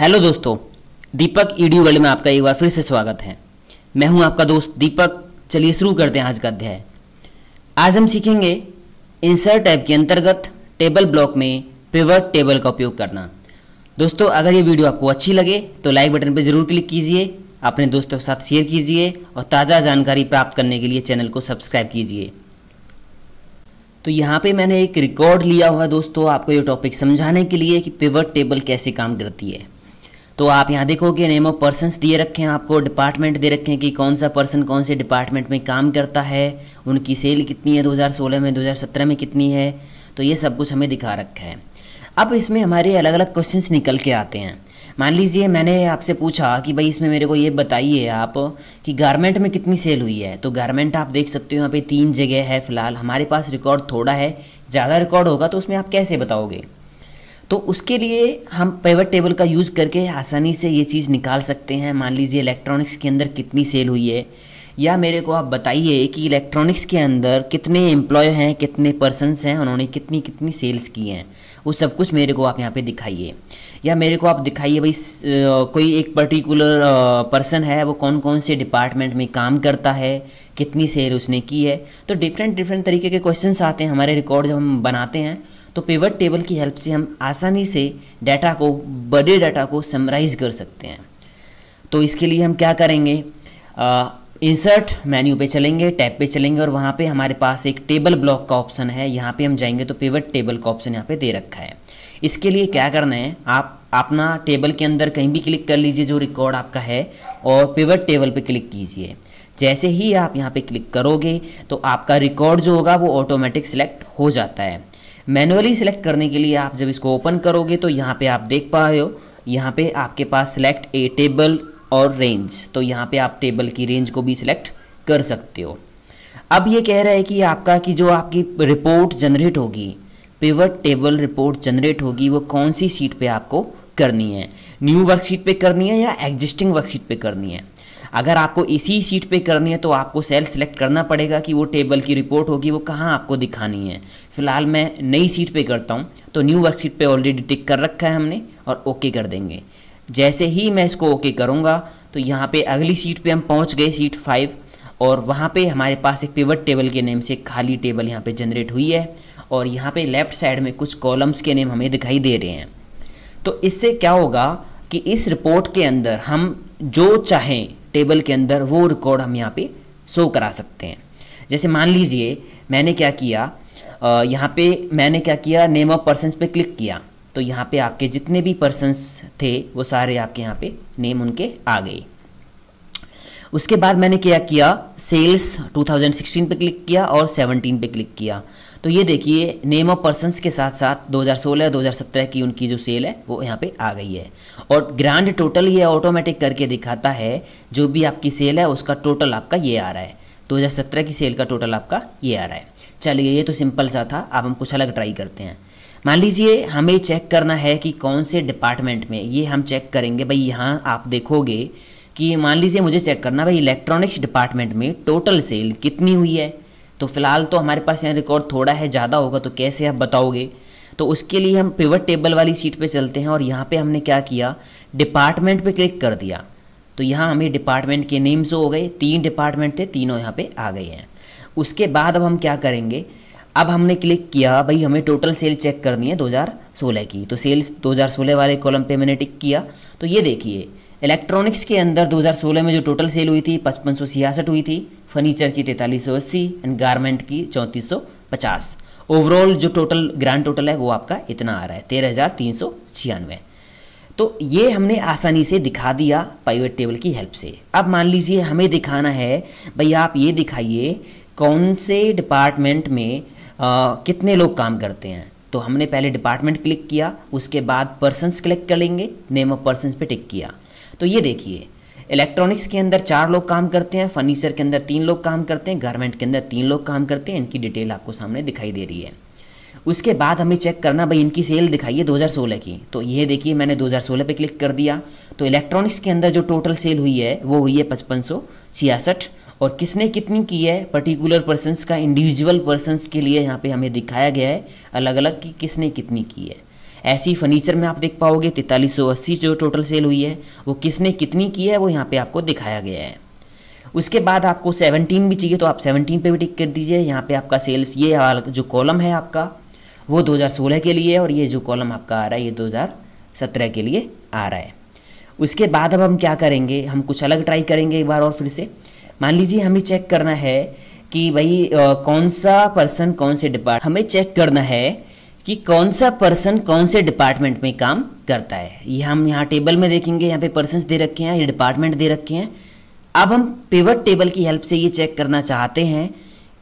hello दोस्तों दीपक ईडियो world में आपका एक बार फिर से स्वागत है मैं हूं आपका दोस्त दीपक चलिए शुरू करते हैं आज का अध्याय आज हम सीखेंगे इंसर्ट टैब के अंतर्गत टेबल ब्लॉक में पिवट टेबल का उपयोग करना दोस्तों अगर ये वीडियो आपको अच्छी लगे तो लाइक बटन पर ज़रूर क्लिक कीजिए अपने दोस्तों के साथ शेयर कीजिए और ताज़ा जानकारी प्राप्त करने के लिए चैनल को सब्सक्राइब कीजिए तो यहाँ पे मैंने एक रिकॉर्ड लिया हुआ है दोस्तों आपको ये टॉपिक समझाने के लिए कि पिवट टेबल कैसे काम करती है तो आप यहाँ देखोगे नेम ऑफ पर्सनस दिए रखे हैं आपको डिपार्टमेंट दे रखे हैं कि कौन सा पर्सन कौन से डिपार्टमेंट में काम करता है उनकी सेल कितनी है 2016 में 2017 में कितनी है तो ये सब कुछ हमें दिखा रखा है अब इसमें हमारे अलग अलग क्वेश्चन निकल के आते हैं मान लीजिए मैंने आपसे पूछा कि भाई इसमें मेरे को ये बताइए आप कि गारमेंट में कितनी सेल हुई है तो गारमेंट आप देख सकते हो यहाँ पे तीन जगह है फ़िलहाल हमारे पास रिकॉर्ड थोड़ा है ज़्यादा रिकॉर्ड होगा तो उसमें आप कैसे बताओगे तो उसके लिए हम पेवर टेबल का यूज़ करके आसानी से ये चीज़ निकाल सकते हैं मान लीजिए इलेक्ट्रॉनिक्स के अंदर कितनी सेल हुई है या मेरे को आप बताइए कि इलेक्ट्रॉनिक्स के अंदर कितने एम्प्लॉय हैं कितने पर्सनस हैं उन्होंने कितनी कितनी सेल्स की हैं वो सब कुछ मेरे को आप यहाँ पे दिखाइए या मेरे को आप दिखाइए भाई कोई एक पर्टिकुलर पर्सन है वो कौन कौन से डिपार्टमेंट में काम करता है कितनी सेल उसने की है तो डिफरेंट डिफरेंट तरीके के क्वेश्चन आते हैं हमारे रिकॉर्ड जब हम बनाते हैं तो पेवट टेबल की हेल्प से हम आसानी से डाटा को बड़े डाटा को समराइज कर सकते हैं तो इसके लिए हम क्या करेंगे इंसर्ट मेन्यू पे चलेंगे टैब पे चलेंगे और वहाँ पे हमारे पास एक टेबल ब्लॉक का ऑप्शन है यहाँ पे हम जाएंगे तो पेवट टेबल का ऑप्शन यहाँ पे दे रखा है इसके लिए क्या करना है आप अपना टेबल के अंदर कहीं भी क्लिक कर लीजिए जो रिकॉर्ड आपका है और पेवट टेबल पर क्लिक कीजिए जैसे ही आप यहाँ पे क्लिक करोगे तो आपका रिकॉर्ड जो होगा वो ऑटोमेटिक सिलेक्ट हो जाता है मैनुअली सिलेक्ट करने के लिए आप जब इसको ओपन करोगे तो यहाँ पे आप देख पा रहे हो यहाँ पे आपके पास सिलेक्ट ए टेबल और रेंज तो यहाँ पे आप टेबल की रेंज को भी सिलेक्ट कर सकते हो अब ये कह रहा है कि आपका कि जो आपकी रिपोर्ट जनरेट होगी पिवट टेबल रिपोर्ट जनरेट होगी वो कौन सी सीट पे आपको करनी है न्यू वर्कशीट पे करनी है या एग्जिस्टिंग वर्कशीट पे करनी है अगर आपको इसी सीट पे करनी है तो आपको सेल सिलेक्ट करना पड़ेगा कि वो टेबल की रिपोर्ट होगी वो कहाँ आपको दिखानी है फिलहाल मैं नई सीट पे करता हूँ तो न्यू वर्कशीट पे ऑलरेडी टिक कर रखा है हमने और ओके कर देंगे जैसे ही मैं इसको ओके करूँगा तो यहाँ पे अगली सीट पे हम पहुँच गए सीट फाइव और वहाँ पर हमारे पास एक पिवट टेबल के नेम से खाली टेबल यहाँ पर जनरेट हुई है और यहाँ पर लेफ़्ट साइड में कुछ कॉलम्स के नेम हमें दिखाई दे रहे हैं तो इससे क्या होगा कि इस रिपोर्ट के अंदर हम जो चाहें टेबल के अंदर वो रिकॉर्ड हम यहाँ पे शो करा सकते हैं जैसे मान लीजिए मैंने क्या किया यहाँ पे मैंने क्या किया नेम ऑफ पर्सन पे क्लिक किया तो यहाँ पे आपके जितने भी पर्सनस थे वो सारे आपके यहाँ पे नेम उनके आ गए उसके बाद मैंने क्या किया सेल्स 2016 पे क्लिक किया और 17 पे क्लिक किया तो ये देखिए नेम ऑफ पर्सनस के साथ साथ 2016 2017 की उनकी जो सेल है वो यहाँ पे आ गई है और ग्रांड टोटल ये ऑटोमेटिक करके दिखाता है जो भी आपकी सेल है उसका टोटल आपका ये आ रहा है 2017 की सेल का टोटल आपका ये आ रहा है चलिए ये तो सिंपल सा था अब हम कुछ अलग ट्राई करते हैं मान लीजिए हमें चेक करना है कि कौन से डिपार्टमेंट में ये हम चेक करेंगे भाई यहाँ आप देखोगे कि मान लीजिए मुझे चेक करना भाई इलेक्ट्रॉनिक्स डिपार्टमेंट में टोटल सेल कितनी हुई है तो फिलहाल तो हमारे पास यहाँ रिकॉर्ड थोड़ा है ज़्यादा होगा तो कैसे आप बताओगे तो उसके लिए हम पिवट टेबल वाली सीट पे चलते हैं और यहाँ पे हमने क्या किया डिपार्टमेंट पे क्लिक कर दिया तो यहाँ हमें डिपार्टमेंट के नेम्स हो गए तीन डिपार्टमेंट थे तीनों यहाँ पे आ गए हैं उसके बाद अब हम क्या करेंगे अब हमने क्लिक किया भाई हमें टोटल सेल चेक करनी है 2016 की तो सेल्स 2016 वाले कॉलम पे मैंने टिक किया तो ये देखिए इलेक्ट्रॉनिक्स के अंदर 2016 में जो टोटल सेल हुई थी पचपन हुई थी फर्नीचर की तैंतालीस एंड गारमेंट की चौंतीस ओवरऑल जो टोटल ग्रांड टोटल है वो आपका इतना आ रहा है तेरह हज़ार तीन सौ छियानवे तो ये हमने आसानी से दिखा दिया पाइवेट टेबल की हेल्प से अब मान लीजिए हमें दिखाना है भाई आप ये दिखाइए कौन से डिपार्टमेंट में आ, कितने लोग काम करते हैं तो हमने पहले डिपार्टमेंट क्लिक किया उसके बाद पर्सनस क्लिक लेंगे नेम ऑफ पर्सन पे टिक किया तो ये देखिए इलेक्ट्रॉनिक्स के अंदर चार लोग काम करते हैं फर्नीचर के अंदर तीन लोग काम करते हैं गारमेंट के अंदर तीन लोग काम करते हैं इनकी डिटेल आपको सामने दिखाई दे रही है उसके बाद हमें चेक करना भाई इनकी सेल दिखाइए 2016 की तो ये देखिए मैंने 2016 पे क्लिक कर दिया तो इलेक्ट्रॉनिक्स के अंदर जो टोटल सेल हुई है वो हुई है पचपन और किसने कितनी की है पर्टिकुलर पर्सनस का इंडिविजुअल पर्सनस के लिए यहाँ पे हमें दिखाया गया है अलग अलग कि किसने कितनी की है ऐसी फर्नीचर में आप देख पाओगे तैतालीस जो टोटल सेल हुई है वो किसने कितनी की है वो यहाँ पे आपको दिखाया गया है उसके बाद आपको 17 भी चाहिए तो आप 17 पे भी टिक कर दीजिए यहाँ पे आपका सेल्स ये जो कॉलम है आपका वो 2016 के लिए और ये जो कॉलम आपका आ रहा है ये 2017 के लिए आ रहा है उसके बाद अब हम क्या करेंगे हम कुछ अलग ट्राई करेंगे एक बार और फिर से मान लीजिए हमें चेक करना है कि भाई कौन सा पर्सन कौन से डिपार्ट हमें चेक करना है कि कौन सा पर्सन कौन से डिपार्टमेंट में काम करता है ये हम यहाँ टेबल में देखेंगे यहाँ पे पर्सन दे रखे हैं ये डिपार्टमेंट दे रखे हैं अब हम पिवट टेबल की हेल्प से ये चेक करना चाहते हैं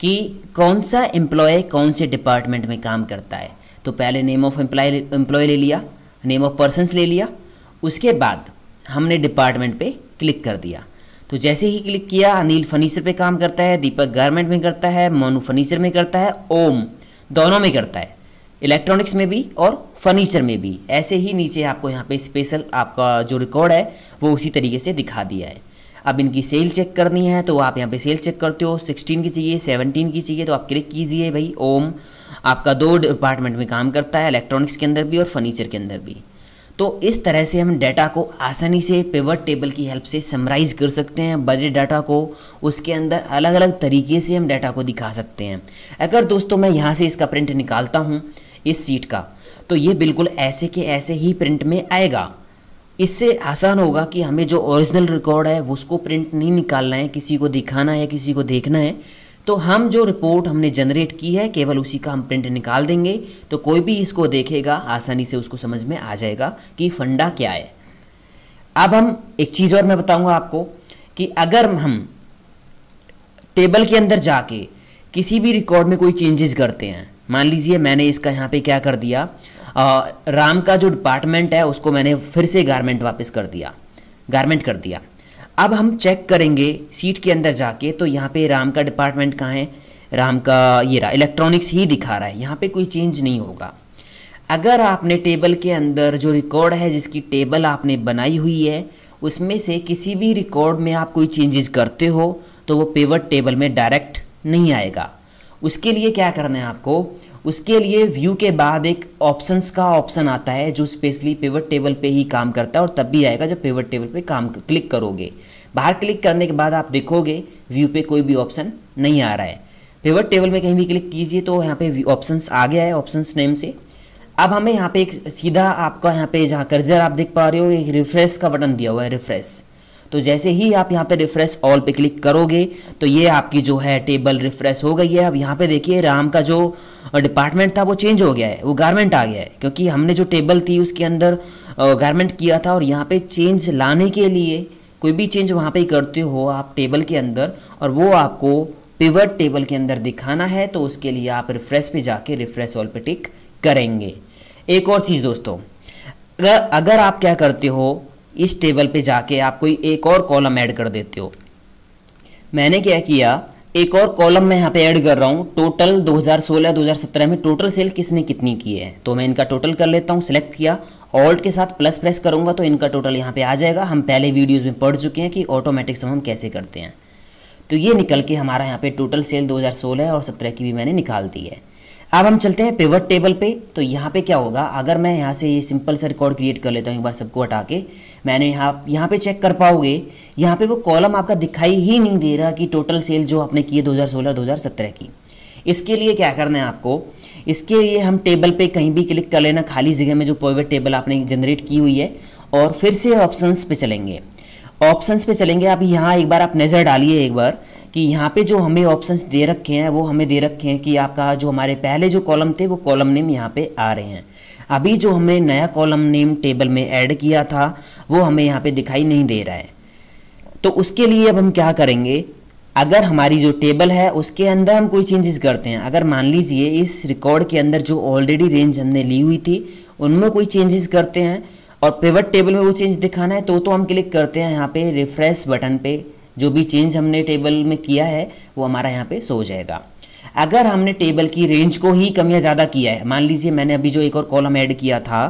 कि कौन सा एम्प्लॉय कौन से डिपार्टमेंट में काम करता है तो पहले नेम ऑफ एम्प्लॉय एम्प्लॉय ले लिया नेम ऑफ पर्सनस ले लिया उसके बाद हमने डिपार्टमेंट पे क्लिक कर दिया तो जैसे ही क्लिक किया अनिल फर्नीचर पे काम करता है दीपक गारमेंट में करता है मोनू फर्नीचर में करता है ओम दोनों में करता है इलेक्ट्रॉनिक्स में भी और फर्नीचर में भी ऐसे ही नीचे आपको यहाँ पे स्पेशल आपका जो रिकॉर्ड है वो उसी तरीके से दिखा दिया है अब इनकी सेल चेक करनी है तो आप यहाँ पे सेल चेक करते हो 16 की चाहिए 17 की चाहिए तो आप क्लिक कीजिए भाई ओम आपका दो डिपार्टमेंट में काम करता है इलेक्ट्रॉनिक्स के अंदर भी और फर्नीचर के अंदर भी तो इस तरह से हम डाटा को आसानी से पेवर टेबल की हेल्प से समराइज कर सकते हैं बड़े डाटा को उसके अंदर अलग अलग तरीके से हम डाटा को दिखा सकते हैं अगर दोस्तों मैं यहाँ से इसका प्रिंट निकालता हूँ इस सीट का तो ये बिल्कुल ऐसे के ऐसे ही प्रिंट में आएगा इससे आसान होगा कि हमें जो ओरिजिनल रिकॉर्ड है उसको प्रिंट नहीं निकालना है किसी को दिखाना है किसी को देखना है तो हम जो रिपोर्ट हमने जनरेट की है केवल उसी का हम प्रिंट निकाल देंगे तो कोई भी इसको देखेगा आसानी से उसको समझ में आ जाएगा कि फंडा क्या है अब हम एक चीज़ और मैं बताऊंगा आपको कि अगर हम टेबल के अंदर जाके किसी भी रिकॉर्ड में कोई चेंजेस करते हैं मान लीजिए मैंने इसका यहाँ पे क्या कर दिया आ, राम का जो डिपार्टमेंट है उसको मैंने फिर से गारमेंट वापस कर दिया गारमेंट कर दिया अब हम चेक करेंगे सीट के अंदर जाके तो यहाँ पे राम का डिपार्टमेंट कहाँ है राम का ये रहा इलेक्ट्रॉनिक्स ही दिखा रहा है यहाँ पे कोई चेंज नहीं होगा अगर आपने टेबल के अंदर जो रिकॉर्ड है जिसकी टेबल आपने बनाई हुई है उसमें से किसी भी रिकॉर्ड में आप कोई चेंजेस करते हो तो वो पेवर टेबल में डायरेक्ट नहीं आएगा उसके लिए क्या करना है आपको उसके लिए व्यू के बाद एक ऑप्शंस का ऑप्शन आता है जो स्पेशली पेवर टेबल पे ही काम करता है और तब भी आएगा जब पेवर टेबल पे काम क्लिक करोगे बाहर क्लिक करने के बाद आप देखोगे व्यू पे कोई भी ऑप्शन नहीं आ रहा है पेवर टेबल में कहीं भी क्लिक कीजिए तो यहाँ पे ऑप्शन आ गया है ऑप्शन नेम से अब हमें यहाँ पे एक सीधा आपका यहाँ पे जहाँ कर्जर आप देख पा रहे हो एक रिफ्रेश का बटन दिया हुआ है रिफ्रेश तो जैसे ही आप यहाँ पे रिफ्रेश ऑल पे क्लिक करोगे तो ये आपकी जो है टेबल रिफ्रेश हो गई है अब यहाँ पे देखिए राम का जो डिपार्टमेंट था वो चेंज हो गया है वो गारमेंट आ गया है क्योंकि हमने जो टेबल थी उसके अंदर गारमेंट किया था और यहाँ पे चेंज लाने के लिए कोई भी चेंज वहाँ पे करते हो आप टेबल के अंदर और वो आपको पिवट टेबल के अंदर दिखाना है तो उसके लिए आप रिफ्रेश पे जाके रिफ्रेश ऑल पे टिक करेंगे एक और चीज़ दोस्तों अगर आप क्या करते हो इस टेबल पे जाके आप कोई एक और कॉलम ऐड कर देते हो मैंने क्या किया एक और कॉलम मैं यहाँ पे ऐड कर रहा हूँ टोटल 2016-2017 में टोटल सेल किसने कितनी की है तो मैं इनका टोटल कर लेता हूँ सिलेक्ट किया ऑल्ट के साथ प्लस प्रेस करूँगा तो इनका टोटल यहाँ पे आ जाएगा हम पहले वीडियोज़ में पढ़ चुके हैं कि ऑटोमेटिक सम हम कैसे करते हैं तो ये निकल के हमारा यहाँ पे टोटल सेल दो और सत्रह की भी मैंने निकाल दी है अब हम चलते हैं पेवर टेबल पे तो यहाँ पे क्या होगा अगर मैं यहाँ से ये सिंपल सा रिकॉर्ड क्रिएट कर लेता हूँ एक बार सबको हटा के मैंने यहाँ यहाँ पे चेक कर पाओगे यहाँ पे वो कॉलम आपका दिखाई ही नहीं दे रहा कि टोटल सेल जो आपने किए 2016 2017 की इसके लिए क्या करना है आपको इसके लिए हम टेबल पर कहीं भी क्लिक कर लेना खाली जगह में जो पेवर टेबल आपने जनरेट की हुई है और फिर से ऑप्शन पर चलेंगे ऑप्शंस पे चलेंगे आप यहाँ एक बार आप नज़र डालिए एक बार कि यहाँ पे जो हमें ऑप्शंस दे रखे हैं वो हमें दे रखे हैं कि आपका जो हमारे पहले जो कॉलम थे वो कॉलम नेम यहाँ पे आ रहे हैं अभी जो हमने नया कॉलम नेम टेबल में ऐड किया था वो हमें यहाँ पे दिखाई नहीं दे रहा है तो उसके लिए अब हम क्या करेंगे अगर हमारी जो टेबल है उसके अंदर हम कोई चेंजेस करते हैं अगर मान लीजिए इस रिकॉर्ड के अंदर जो ऑलरेडी रेंज हमने ली हुई थी उनमें कोई चेंजेस करते हैं और पिवट टेबल में वो चेंज दिखाना है तो तो हम क्लिक करते हैं यहाँ पे रिफ्रेश बटन पे जो भी चेंज हमने टेबल में किया है वो हमारा यहाँ पे सो जाएगा अगर हमने टेबल की रेंज को ही कम या ज़्यादा किया है मान लीजिए मैंने अभी जो एक और कॉलम ऐड किया था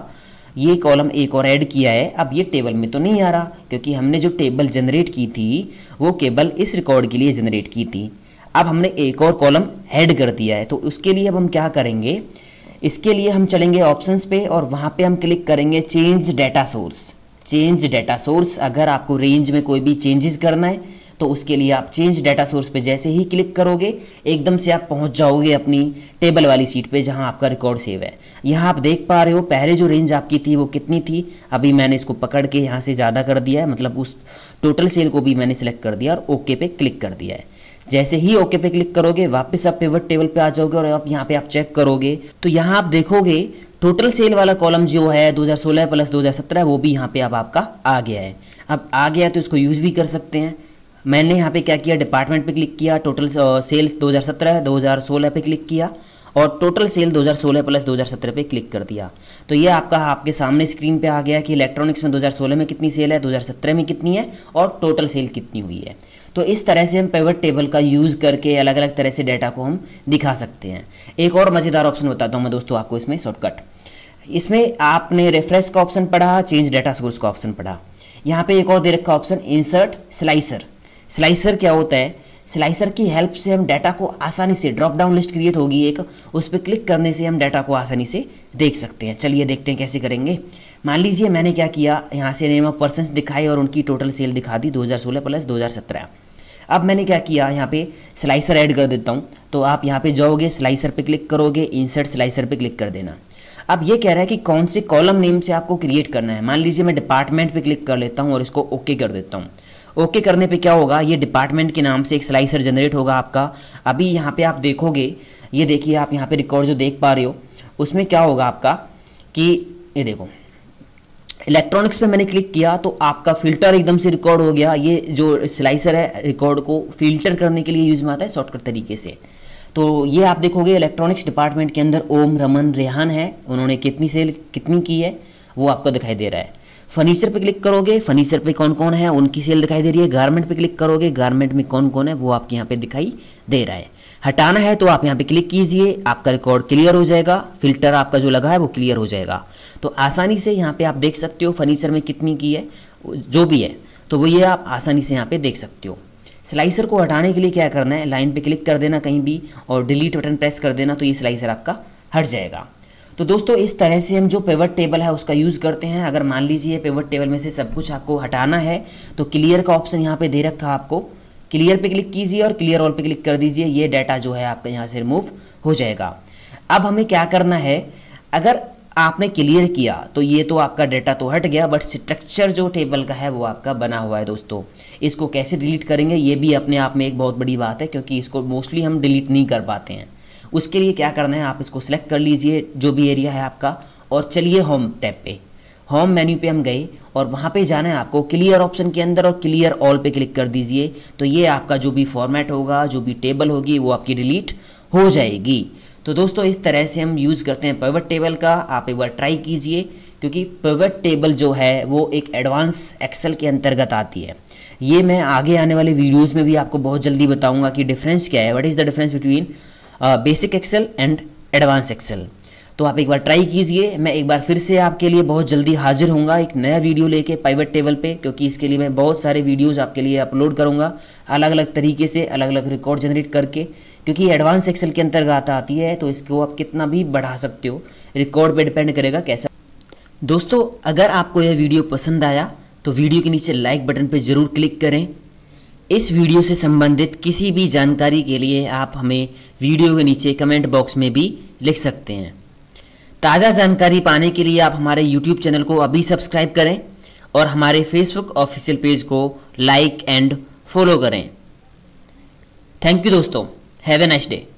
ये कॉलम एक और ऐड किया है अब ये टेबल में तो नहीं आ रहा क्योंकि हमने जो टेबल जनरेट की थी वो केवल इस रिकॉर्ड के लिए जनरेट की थी अब हमने एक और कॉलम ऐड कर दिया है तो उसके लिए अब हम क्या करेंगे इसके लिए हम चलेंगे ऑप्शंस पे और वहाँ पे हम क्लिक करेंगे change data source change data source अगर आपको रेंज में कोई भी चेंजेस करना है तो उसके लिए आप चेंज डेटा सोर्स पे जैसे ही क्लिक करोगे एकदम से आप पहुंच जाओगे अपनी टेबल वाली सीट पे जहां आपका रिकॉर्ड सेव है यहां आप देख पा रहे हो पहले जो रेंज आपकी थी वो कितनी थी अभी मैंने इसको पकड़ के यहां से ज़्यादा कर दिया है मतलब उस टोटल सेल को भी मैंने सेलेक्ट कर दिया और ओके पे क्लिक कर दिया है जैसे ही ओके पे क्लिक करोगे वापस आप पेवर टेबल पे आ जाओगे और आप यहाँ पे आप चेक करोगे तो यहाँ आप देखोगे टोटल सेल वाला कॉलम जो है 2016 प्लस 2017 वो भी यहाँ पे अब आप आपका आ गया है अब आ गया तो इसको यूज़ भी कर सकते हैं मैंने यहाँ पे क्या किया डिपार्टमेंट पे क्लिक किया टोटल सेल हजार 2016 पे क्लिक किया और टोटल सेल 2016 प्लस 2017 पे क्लिक कर दिया तो ये आपका आपके सामने स्क्रीन पे आ गया कि इलेक्ट्रॉनिक्स में 2016 में कितनी सेल है 2017 में कितनी है और टोटल सेल कितनी हुई है तो इस तरह से हम पेवर टेबल का यूज़ करके अलग अलग तरह से डाटा को हम दिखा सकते हैं एक और मज़ेदार ऑप्शन बताता हूँ मैं दोस्तों आपको इसमें शॉर्टकट इसमें आपने रेफरेंस का ऑप्शन पढ़ा चेंज डाटा सोर्स का ऑप्शन पढ़ा यहाँ पे एक और दे रखा ऑप्शन इंसर्ट स्लाइसर स्लाइसर क्या होता है स्लाइसर की हेल्प से हम डाटा को आसानी से ड्रॉप डाउन लिस्ट क्रिएट होगी एक उस पर क्लिक करने से हम डाटा को आसानी से देख सकते हैं चलिए देखते हैं कैसे करेंगे मान लीजिए मैंने क्या किया यहाँ से नेम ऑफ पर्सन दिखाई और उनकी टोटल सेल दिखा दी 2016 प्लस 2017 अब मैंने क्या किया यहाँ पे स्लाइसर ऐड कर देता हूँ तो आप यहाँ पे जाओगे स्लाइसर पे क्लिक करोगे इंसर्ट स्लाइसर पे क्लिक कर देना अब ये कह रहा है कि कौन से कॉलम नेम से आपको क्रिएट करना है मान लीजिए मैं डिपार्टमेंट पे क्लिक कर लेता हूँ और इसको ओके कर देता हूँ ओके करने पे क्या होगा ये डिपार्टमेंट के नाम से एक स्लाइसर जनरेट होगा आपका अभी यहाँ पे आप देखोगे ये देखिए आप यहाँ पे रिकॉर्ड जो देख पा रहे हो उसमें क्या होगा आपका कि ये देखो इलेक्ट्रॉनिक्स पे मैंने क्लिक किया तो आपका फिल्टर एकदम से रिकॉर्ड हो गया ये जो स्लाइसर है रिकॉर्ड को फिल्टर करने के लिए यूज़ में आता है शॉर्टकट तरीके से तो ये आप देखोगे इलेक्ट्रॉनिक्स डिपार्टमेंट के अंदर ओम रमन रेहान है उन्होंने कितनी सेल कितनी की है वो आपको दिखाई दे रहा है फर्नीचर पे क्लिक करोगे फर्नीचर पे कौन कौन है उनकी सेल दिखाई दे रही है गारमेंट पे क्लिक करोगे गारमेंट में कौन कौन है वो आपके यहाँ पे दिखाई दे रहा है हटाना है तो आप यहाँ पे क्लिक कीजिए आपका रिकॉर्ड क्लियर हो जाएगा फिल्टर आपका जो लगा है वो क्लियर हो जाएगा तो आसानी से यहाँ पे आप देख सकते हो फर्नीचर में कितनी की है जो भी है तो वो ये आप आसानी से यहाँ पे देख सकते हो स्लाइसर को हटाने के लिए क्या करना है लाइन पे क्लिक कर देना कहीं भी और डिलीट बटन प्रेस कर देना तो ये स्लाइसर आपका हट जाएगा तो दोस्तों इस तरह से हम जो पेवर टेबल है उसका यूज़ करते हैं अगर मान लीजिए पेवर टेबल में से सब कुछ आपको हटाना है तो क्लियर का ऑप्शन यहाँ पे दे रखा है आपको क्लियर पे क्लिक कीजिए और क्लियर ऑल पे क्लिक कर दीजिए ये डाटा जो है आपका यहाँ से रिमूव हो जाएगा अब हमें क्या करना है अगर आपने क्लियर किया तो ये तो आपका डाटा तो हट गया बट स्ट्रक्चर जो टेबल का है वो आपका बना हुआ है दोस्तों इसको कैसे डिलीट करेंगे ये भी अपने आप में एक बहुत बड़ी बात है क्योंकि इसको मोस्टली हम डिलीट नहीं कर पाते हैं उसके लिए क्या करना है आप इसको सिलेक्ट कर लीजिए जो भी एरिया है आपका और चलिए होम टैब पे होम मेन्यू पे हम गए और वहाँ पे जाना है आपको क्लियर ऑप्शन के अंदर और क्लियर ऑल पे क्लिक कर दीजिए तो ये आपका जो भी फॉर्मेट होगा जो भी टेबल होगी वो आपकी डिलीट हो जाएगी तो दोस्तों इस तरह से हम यूज़ करते हैं पिवट टेबल का आप एक बार ट्राई कीजिए क्योंकि पेवट टेबल जो है वो एक एडवांस एक्सेल के अंतर्गत आती है ये मैं आगे आने वाले वीडियोज़ में भी आपको बहुत जल्दी बताऊँगा कि डिफरेंस क्या है what is the difference between basic Excel and advance Excel तो आप एक बार ट्राई कीजिए मैं एक बार फिर से आपके लिए बहुत जल्दी हाजिर होऊंगा एक नया वीडियो लेके पाइवेट टेबल पे क्योंकि इसके लिए मैं बहुत सारे वीडियोस आपके लिए अपलोड करूंगा अलग अलग तरीके से अलग अलग रिकॉर्ड जनरेट करके क्योंकि एडवांस एक्सेल के अंतर्गत आती है तो इसको आप कितना भी बढ़ा सकते हो रिकॉर्ड पर डिपेंड करेगा कैसा दोस्तों अगर आपको यह वीडियो पसंद आया तो वीडियो के नीचे लाइक बटन पर ज़रूर क्लिक करें इस वीडियो से संबंधित किसी भी जानकारी के लिए आप हमें वीडियो के नीचे कमेंट बॉक्स में भी लिख सकते हैं ताज़ा जानकारी पाने के लिए आप हमारे यूट्यूब चैनल को अभी सब्सक्राइब करें और हमारे फेसबुक ऑफिशियल पेज को लाइक एंड फॉलो करें थैंक यू दोस्तों हैव ए नाइस डे